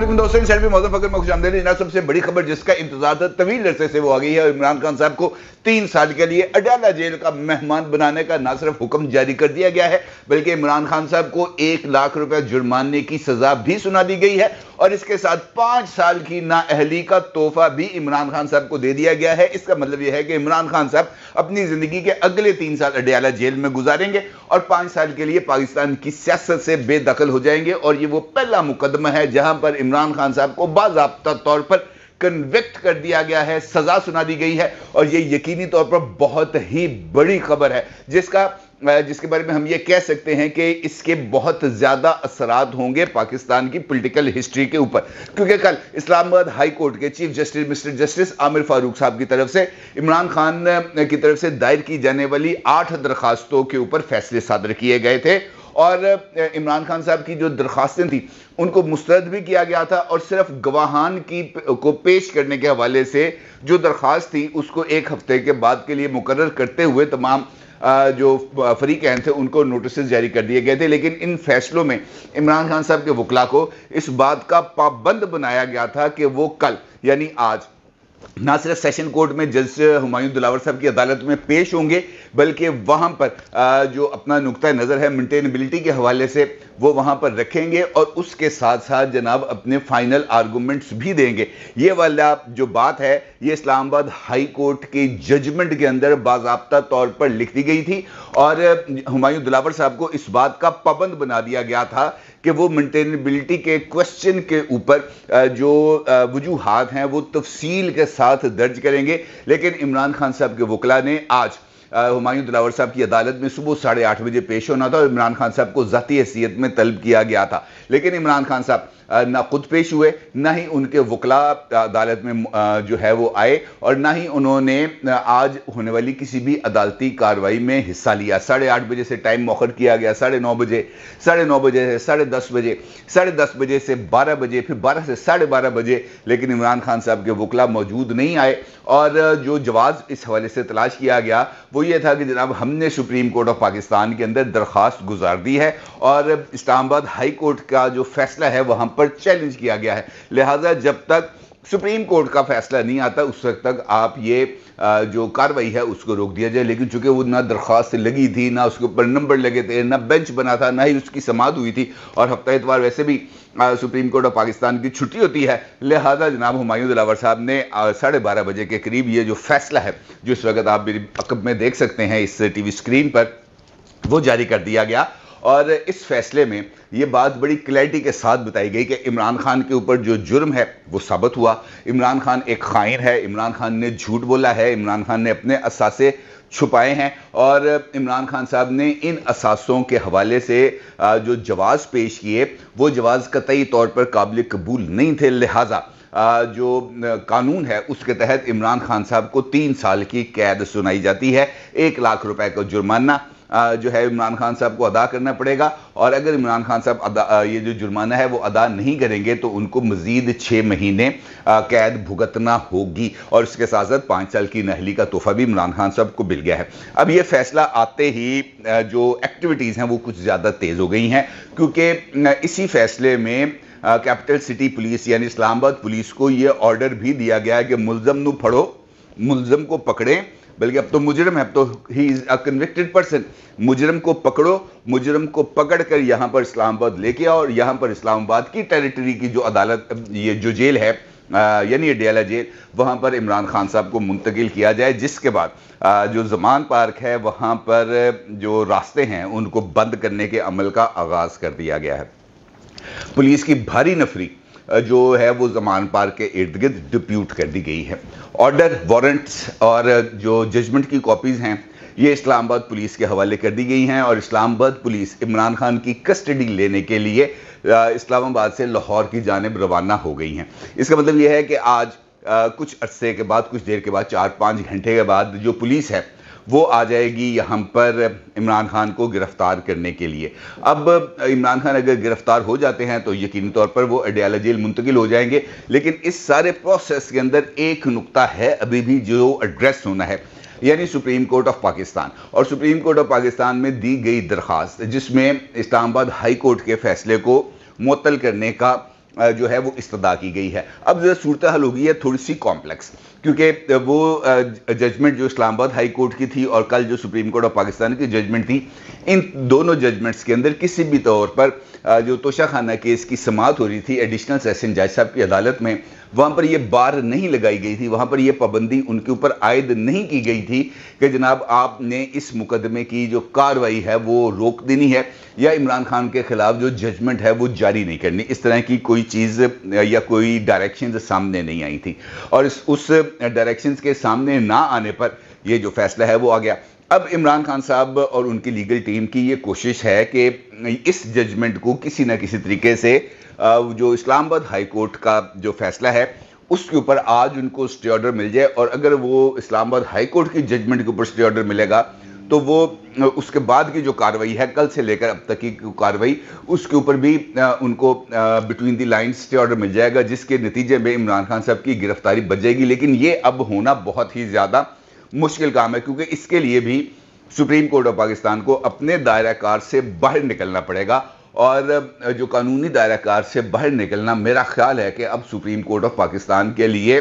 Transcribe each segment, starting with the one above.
अपने दोस्तों इन भी मौजूद फकर में खुश आमदेन जनाब सबसे बड़ी खबर जिसका इंतजार था तवील अरसे से वो आ गई है और इमरान खान साहब को तीन साल के लिए अडाला जेल का मेहमान बनाने का ना सिर्फ हुक्म जारी कर दिया गया है बल्कि इमरान खान साहब को एक लाख रुपए जुर्माने की सजा भी सुना दी गई है और इसके साथ पांच साल की नाअहली का तोहफा भी इमरान खान साहब को दे दिया गया है इसका मतलब यह है कि इमरान खान साहब अपनी ज़िंदगी के अगले तीन साल अडयाला जेल में गुजारेंगे और पांच साल के लिए पाकिस्तान की सियासत से बेदखल हो जाएंगे और ये वो पहला मुकदमा है जहां पर इमरान खान साहब को बाबा तौर पर कन्विक्ट कर दिया गया है सजा सुना दी गई है और ये यकीनी तौर पर बहुत ही बड़ी खबर है जिसका जिसके बारे में हम ये कह सकते हैं कि इसके बहुत ज़्यादा असरात होंगे पाकिस्तान की पॉलिटिकल हिस्ट्री के ऊपर क्योंकि कल इस्लामाबाद हाई कोर्ट के chief justice mister justice Aamir Farooq साहब की तरफ से इमरान खान की तरफ से दायर की जाने वाली आठ दरखास्तों के ऊपर फैसले सादर किए गए थे और इमरान खान साहब की जो दरखास्तें थी उनको मुस्रद भी किया गया था और सिर्फ गवाहान की को पेश करने के हवाले से जो दरख्वास्त थी उसको एक हफ्ते के बाद के लिए मुकर करते हुए तमाम जो फरीक अहम थे उनको नोटिस जारी कर दिए गए थे लेकिन इन फैसलों में इमरान खान साहब के वकला को इस बात का पाबंद बनाया गया था कि वो कल यानी आज ना सिर्फ सेशन कोर्ट में जज हुमायूं दिलावर साहब की अदालत में पेश होंगे बल्कि वहां पर जो अपना नुकता नज़र है मेंटेनेबिलिटी के हवाले से वो वहां पर रखेंगे और उसके साथ साथ जनाब अपने फाइनल आर्गूमेंट्स भी देंगे ये वाला जो बात है ये इस्लामाबाद हाई कोर्ट के जजमेंट के अंदर बाबा तौर पर लिख दी गई थी और हुमायूं दिलावर साहब को इस बात का पाबंद बना दिया गया था कि वो मेंटेनेबिलिटी के क्वेश्चन के ऊपर जो वजूहत हैं वो तफसील के साथ दर्ज करेंगे लेकिन इमरान खान साहब के वकला ने आज हमायूं दिलावर साहब की अदालत में सुबह साढ़े आठ बजे पेश होना था और इमरान खान साहब को जती हैसियत में तलब किया गया था लेकिन इमरान खान साहब ना खुद पेश हुए ना ही उनके वकला अदालत में जो है वो आए और ना ही उन्होंने आज होने वाली किसी भी अदालती कार्रवाई में हिस्सा लिया साढ़े आठ बजे से टाइम मौखर किया गया साढ़े नौ बजे साढ़े नौ बजे से साढ़े दस बजे साढ़े दस बजे से बारह बजे फिर बारह से साढ़े बारह बजे लेकिन इमरान खान साहब के वकला मौजूद नहीं आए और जो जवाब इस हवाले से तलाश किया गया वो वो ये था कि जनाब हमने सुप्रीम कोर्ट ऑफ पाकिस्तान के अंदर दरख्वास्त गुजार दी है और इस्लामाबाद हाई कोर्ट का जो फैसला है वहां पर चैलेंज किया गया है लिहाजा जब तक सुप्रीम कोर्ट का फैसला नहीं आता उस वक्त तक आप ये जो कार्रवाई है उसको रोक दिया जाए लेकिन चूंकि वो ना दरख्वास्त लगी थी ना उसके ऊपर नंबर लगे थे ना बेंच बना था ना ही उसकी समाध हुई थी और हफ्ता इतवार वैसे भी सुप्रीम कोर्ट ऑफ पाकिस्तान की छुट्टी होती है लिहाजा जनाब हमायूं दिलावर साहब ने साढ़े बारह बजे के करीब ये जो फैसला है जो इस वक्त आप मेरी अकब में देख सकते हैं इस टी वी स्क्रीन पर वो जारी कर दिया गया और इस फैसले में ये बात बड़ी क्लैरिटी के साथ बताई गई कि इमरान खान के ऊपर जो जुर्म है वो साबित हुआ इमरान खान एक खाइन है इमरान खान ने झूठ बोला है इमरान खान ने अपने असासे छुपाए हैं और इमरान खान साहब ने इन असासों के हवाले से जो जवाज़ पेश किए वो जवाज़ कतई तौर पर काबिल कबूल नहीं थे लिहाजा जो कानून है उसके तहत इमरान खान साहब को तीन साल की कैद सुनाई जाती है एक लाख रुपए का जुर्माना जो है इमरान खान साहब को अदा करना पड़ेगा और अगर इमरान खान साहब ये जो जुर्माना है वो अदा नहीं करेंगे तो उनको मजीद छः महीने कैद भुगतना होगी और इसके साथ साथ पाँच साल की नहली का तोहफा भी इमरान खान साहब को मिल गया है अब ये फैसला आते ही जो एक्टिविटीज़ हैं वो कुछ ज़्यादा तेज़ हो गई हैं क्योंकि इसी फैसले में कैपिटल सिटी पुलिस यानी इस्लामाबाद पुलिस को ये ऑर्डर भी दिया गया है कि मुलजम न फड़ो मुलजम को पकड़ें बल्कि अब तो मुजरम है अब तो ही इज अ कन्विक्टेड पर्सन मुजरम को पकड़ो मुजरम को पकड़ कर यहां पर इस्लामाबाद लेके आओ और यहां पर इस्लामाबाद की टेरिटरी की जो अदालत ये जो जेल है यानी डियाला डेला जेल वहां पर इमरान खान साहब को मुंतकिल किया जाए जिसके बाद आ, जो जमान पार्क है वहां पर जो रास्ते हैं उनको बंद करने के अमल का आगाज़ कर दिया गया है पुलिस की भारी नफरी जो है वो जमान पार के इर्द गिर्द डिप्यूट कर दी गई है ऑर्डर वारंट्स और जो जजमेंट की कॉपीज़ हैं ये इस्लामाबाद पुलिस के हवाले कर दी गई हैं और इस्लामाबाद पुलिस इमरान खान की कस्टडी लेने के लिए इस्लामाबाद से लाहौर की जानब रवाना हो गई हैं इसका मतलब यह है कि आज आ, कुछ अरसे के बाद कुछ देर के बाद चार पाँच घंटे के बाद जो पुलिस है वो आ जाएगी यहाँ पर इमरान खान को गिरफ्तार करने के लिए अब इमरान खान अगर गिरफ्तार हो जाते हैं तो यकीनी तौर पर वो अडयाला जेल मुंतकिल हो जाएंगे लेकिन इस सारे प्रोसेस के अंदर एक नुकता है अभी भी जो एड्रेस होना है यानी सुप्रीम कोर्ट ऑफ पाकिस्तान और सुप्रीम कोर्ट ऑफ पाकिस्तान में दी गई दरख्वास्त जिसमें इस्लामाबाद हाई कोर्ट के फैसले को मुतल करने का जो है वो इस्तदा की गई है अब ज़रा सूरत हाल होगी है थोड़ी सी कॉम्प्लेक्स क्योंकि वो जजमेंट जो इस्लामाबाद हाई कोर्ट की थी और कल जो सुप्रीम कोर्ट ऑफ पाकिस्तान की जजमेंट थी इन दोनों जजमेंट्स के अंदर किसी भी तौर पर जो तोशाखाना केस की समात हो रही थी एडिशनल सेशन जज साहब की अदालत में वहाँ पर यह बार नहीं लगाई गई थी वहाँ पर यह पाबंदी उनके ऊपर आयद नहीं की गई थी कि जनाब आपने इस मुकदमे की जो कार्रवाई है वो रोक देनी है या इमरान खान के खिलाफ जो जजमेंट है वो जारी नहीं करनी इस तरह की कोई चीज़ या कोई डायरेक्शन सामने नहीं आई थी और इस उस डायरेक्शन के सामने ना आने पर यह जो फैसला है वो आ गया अब इमरान खान साहब और उनकी लीगल टीम की ये कोशिश है कि इस जजमेंट को किसी न किसी तरीके से जो इस्लामाबाद हाई कोर्ट का जो फैसला है उसके ऊपर आज उनको स्टे ऑर्डर मिल जाए और अगर वो इस्लामाबाद हाई कोर्ट की जजमेंट के ऊपर स्टे ऑर्डर मिलेगा तो वो उसके बाद की जो कार्रवाई है कल से लेकर अब तक की कार्रवाई उसके ऊपर भी उनको between the line stay order मिल जाएगा जिसके नतीजे में इमरान खान साहब की गिरफ्तारी बच जाएगी लेकिन ये अब होना बहुत ही ज़्यादा मुश्किल काम है क्योंकि इसके लिए भी सुप्रीम कोर्ट ऑफ पाकिस्तान को अपने दायरा कार से बाहर निकलना पड़ेगा और जो कानूनी दायरा कार से बाहर निकलना मेरा ख्याल है कि अब सुप्रीम कोर्ट ऑफ पाकिस्तान के लिए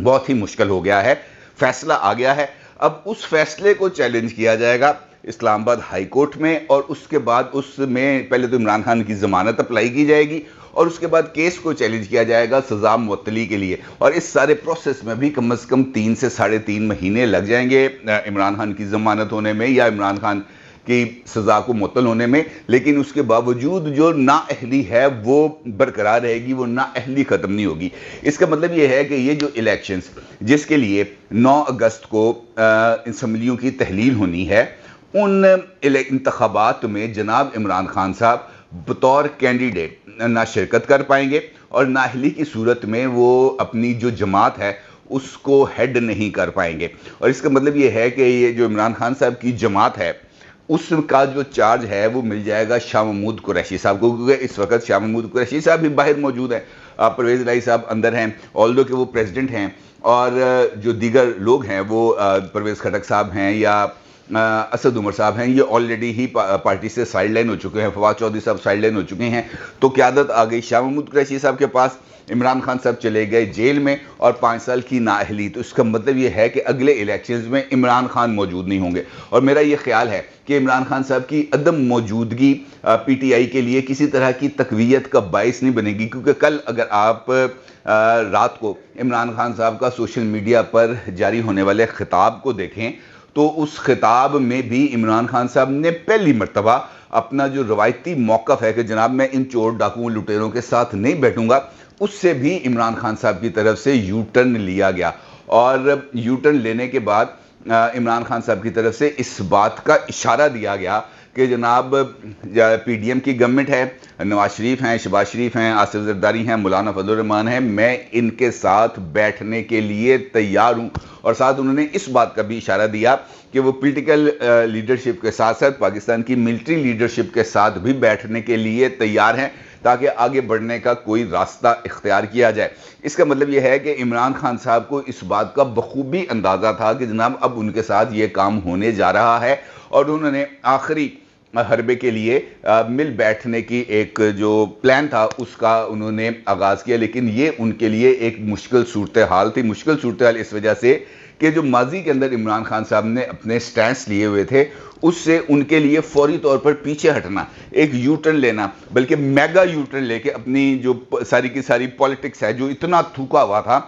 बहुत ही मुश्किल हो गया है फैसला आ गया है अब उस फैसले को चैलेंज किया जाएगा इस्लामाबाद हाईकोर्ट में और उसके बाद उसमें पहले तो इमरान खान की ज़मानत अप्लाई की जाएगी और उसके बाद केस को चैलेंज किया जाएगा सजा मुअतली के लिए और इस सारे प्रोसेस में भी कम अज़ कम तीन से साढ़े तीन महीने लग जाएंगे इमरान खान की ज़मानत होने में या इमरान खान की सज़ा को मतल होने में लेकिन उसके बावजूद जो नाअहली है वो बरकरार रहेगी वो नाअहली ख़त्म नहीं होगी इसका मतलब ये है कि ये जो इलेक्शंस जिसके लिए 9 अगस्त को इसम्बलियों की तहलील होनी है उन इंतबात में जनाब इमरान खान साहब बतौर कैंडिडेट ना शिरकत कर पाएंगे और नाहली की सूरत में वो अपनी जो जमात है उसको हेड नहीं कर पाएंगे और इसका मतलब ये है कि ये जो इमरान खान साहब की जमात है उसका जो चार्ज है वो मिल जाएगा शाह महमूद कुरैशी साहब को क्योंकि इस वक्त शाह महमूद कुरैशी साहब भी बाहर मौजूद हैं परवेज़ लाई साहब अंदर हैं ऑल दो के वो प्रेसिडेंट हैं और जो दीगर लोग हैं वो परवेज़ खटक साहब हैं या असद उमर साहब हैं ये ऑलरेडी ही पा, पार्टी से साइड लाइन हो चुके हैं फवाद चौधरी साहब साइड लाइन हो चुके हैं तो क्यादत आ गई शाह महमूद क्रैशी साहब के पास इमरान खान साहब चले गए जेल में और पाँच साल की नाहली तो इसका मतलब ये है कि अगले इलेक्शंस में इमरान खान मौजूद नहीं होंगे और मेरा ये ख्याल है कि इमरान खान साहब की अदम मौजूदगी पीटीआई के लिए किसी तरह की तकवीत का बायस नहीं बनेगी क्योंकि कल अगर आप रात को इमरान खान साहब का सोशल मीडिया पर जारी होने वाले खिताब को देखें तो उस खिताब में भी इमरान खान साहब ने पहली मरतबा अपना जो रवायती मौक़ है कि जनाब मैं इन चोर डाकुओं लुटेरों के साथ नहीं बैठूंगा उससे भी इमरान खान साहब की तरफ से यू टर्न लिया गया और यू टर्न लेने के बाद इमरान खान साहब की तरफ से इस बात का इशारा दिया गया कि जनाब पी डी एम की गवर्नमेंट है नवाज शरीफ हैं शबाज शरीफ हैं आसिफ जरदारी हैं मौलाना फजलरहमान हैं मैं इनके साथ बैठने के लिए तैयार हूँ और साथ उन्होंने इस बात का भी इशारा दिया कि वो पॉलिटिकल लीडरशिप के साथ साथ पाकिस्तान की मिलिट्री लीडरशिप के साथ भी बैठने के लिए तैयार हैं ताकि आगे बढ़ने का कोई रास्ता इख्तियार किया जाए इसका मतलब यह है कि इमरान खान साहब को इस बात का बखूबी अंदाज़ा था कि जनाब अब उनके साथ ये काम होने जा रहा है और उन्होंने आखिरी हरबे के लिए मिल बैठने की एक जो प्लान था उसका उन्होंने आगाज़ किया लेकिन ये उनके लिए एक मुश्किल सूरत हाल थी मुश्किल सूरत हाल इस वजह से कि जो माजी के अंदर इमरान खान साहब ने अपने स्टैंड लिए हुए थे उससे उनके लिए फौरी तौर पर पीछे हटना एक यूटर्न लेना बल्कि मेगा यूटर्न लेके अपनी जो सारी की सारी पॉलिटिक्स है जो इतना थूका हुआ था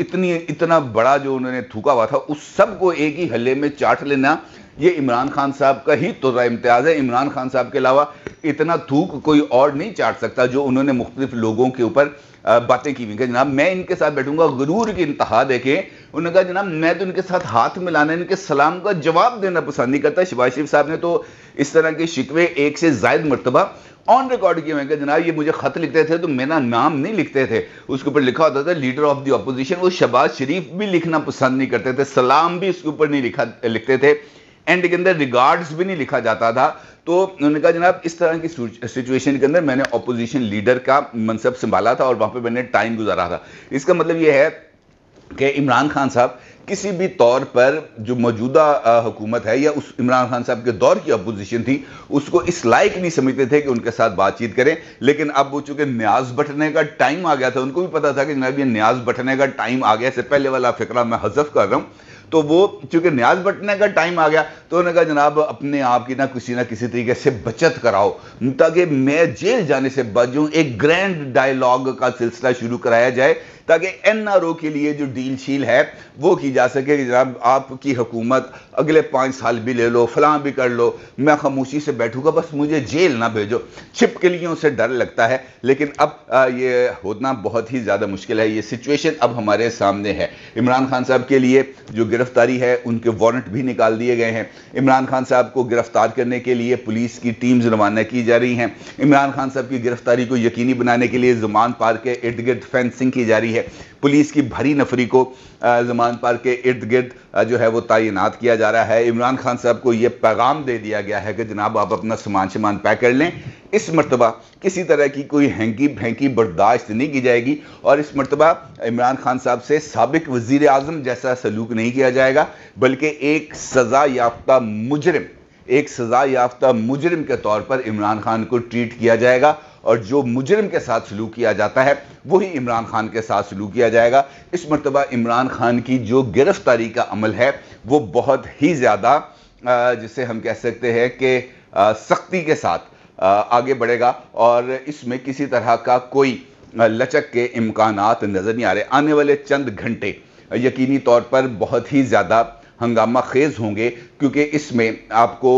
इतनी इतना बड़ा जो उन्होंने थूका हुआ था उस सब को एक ही हल्ले में चाट लेना ये इमरान खान साहब का ही तुर्रा तो इम्तियाज़ है इमरान खान साहब के अलावा इतना थूक कोई और नहीं चाट सकता जो उन्होंने मुख्तलिफ लोगों के ऊपर बातें की हुई जनाब मैं इनके साथ बैठूंगा गुरूर की इंतहा देखें उन्होंने कहा जनाब मैं तो इनके साथ हाथ मिलाना इनके सलाम का जवाब देना पसंद नहीं करता शिवाज शरीफ साहब ने तो इस तरह के शिकवे एक से जायद मरतबा ऑन रिकॉर्ड किए हुए जनाब ये मुझे खत लिखते थे तो मेरा नाम नहीं लिखते थे उसके ऊपर लिखा होता था लीडर ऑफ द अपोजिशन वो शबाज शरीफ भी लिखना पसंद नहीं करते थे सलाम भी उसके ऊपर नहीं लिखा लिखते थे एंड के अंदर रिगार्ड्स भी नहीं लिखा जाता था तो उन्होंने कहा जनाब इस तरह की सिचुएशन के अंदर मैंने अपोजिशन लीडर का मनसब संभाला था और वहां पे मैंने टाइम गुजारा था इसका मतलब यह है कि इमरान खान साहब किसी भी तौर पर जो मौजूदा हुकूमत है या उस इमरान खान साहब के दौर की अपोजिशन थी उसको इस लायक नहीं समझते थे कि उनके साथ बातचीत करें लेकिन अब वो चूंकि न्याज बटने का टाइम आ गया था उनको भी पता था कि जनाब ये न्याज बटने का टाइम आ गया इससे पहले वाला फिक्रा मैं हजफ कर रहा हूँ तो वो चूंकि न्याज बटने का टाइम आ गया तो उन्होंने कहा जनाब अपने आप की ना किसी ना किसी तरीके से बचत कराओ ताकि मैं जेल जाने से बचूं एक ग्रैंड डायलॉग का सिलसिला शुरू कराया जाए ताकि एन आर ओ के लिए जो डील शील है वो की जा सके कि जनाब आपकी हुकूमत अगले पाँच साल भी ले लो फलां भी कर लो मैं खामोशी से बैठूंगा बस मुझे जेल ना भेजो छिपकलियों से डर लगता है लेकिन अब ये होना बहुत ही ज़्यादा मुश्किल है ये सिचुएशन अब हमारे सामने है इमरान खान साहब के लिए जो गिरफ्तारी है उनके वारंट भी निकाल दिए गए हैं इमरान खान साहब को गिरफ्तार करने के लिए पुलिस की टीम्स रवाना की जा रही हैं इमरान खान साहब की गिरफ्तारी को यकीनी बनाने के लिए जुमान पार्क के इर्द गिर्द फेंसिंग की जा रही गई है पुलिस की भरी नफरी को जमान पार के इर्द गिर्द जो है वो तैनात किया जा रहा है इमरान खान साहब को ये पैगाम दे दिया गया है कि जनाब आप अपना सामान शमान पैक कर लें इस मरतबा किसी तरह की कोई हैंकी भेंकी बर्दाश्त नहीं की जाएगी और इस मरतबा इमरान खान साहब से सबक वजीर अजम जैसा सलूक नहीं किया जाएगा बल्कि एक सज़ा याफ्ता मुजरम एक सज़ा याफ्ता मुजरम के तौर पर इमरान खान को ट्रीट किया जाएगा और जो मुजरम के साथ सलूक किया जाता है वही इमरान खान के साथ सलूक किया जाएगा इस मरतबा इमरान खान की जो गिरफ्तारी का अमल है वो बहुत ही ज़्यादा जिसे हम कह सकते हैं कि सख्ती के साथ आगे बढ़ेगा और इसमें किसी तरह का कोई लचक के इम्कान नज़र नहीं आ रहे आने वाले चंद घंटे यकीनी तौर पर बहुत ही ज़्यादा हंगामा खेज़ होंगे क्योंकि इसमें आपको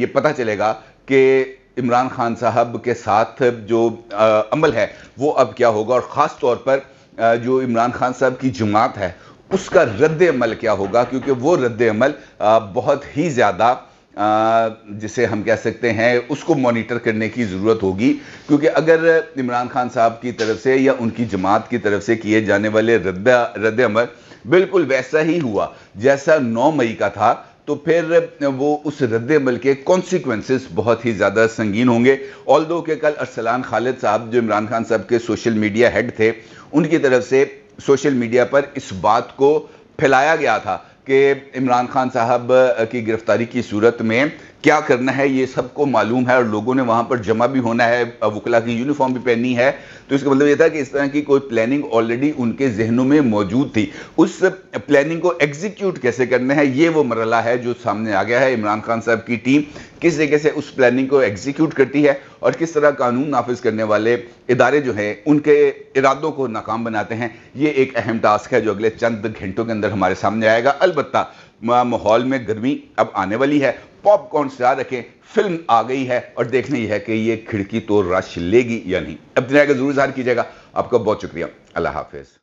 ये पता चलेगा कि इमरान खान साहब के साथ जो आ, अमल है वो अब क्या होगा और ख़ास तौर पर आ, जो इमरान खान साहब की जमात है उसका रद्द अमल क्या होगा क्योंकि वो रद्द अमल बहुत ही ज़्यादा जिसे हम कह सकते हैं उसको मॉनिटर करने की ज़रूरत होगी क्योंकि अगर इमरान खान साहब की तरफ से या उनकी जमात की तरफ से किए जाने वाले रद्द रद्द अमल बिल्कुल वैसा ही हुआ जैसा 9 मई का था तो फिर वो उस अमल के कॉन्सिक्वेंसेस बहुत ही ज़्यादा संगीन होंगे ऑल दो के कल अरसलान खालिद साहब जो इमरान खान साहब के सोशल मीडिया हेड थे उनकी तरफ से सोशल मीडिया पर इस बात को फैलाया गया था कि इमरान खान साहब की गिरफ्तारी की सूरत में क्या करना है ये सबको मालूम है और लोगों ने वहां पर जमा भी होना है वकला की यूनिफॉर्म भी पहनी है तो इसका मतलब ये था कि इस तरह की कोई प्लानिंग ऑलरेडी उनके जहनों में मौजूद थी उस प्लानिंग को एग्जीक्यूट कैसे करना है ये वो मरला है जो सामने आ गया है इमरान खान साहब की टीम किस तरीके से उस प्लानिंग को एग्जीक्यूट करती है और किस तरह कानून नाफिज करने वाले इदारे जो हैं उनके इरादों को नाकाम बनाते हैं ये एक अहम टास्क है जो अगले चंद घंटों के अंदर हमारे सामने आएगा अलबत्ता माहौल में गर्मी अब आने वाली है पॉपकॉर्न से रखें फिल्म आ गई है और देखना ही है कि ये खिड़की तो रश लेगी या नहीं अब दिन जरूर इजहार कीजिएगा आपका बहुत शुक्रिया अल्लाह हाफिज़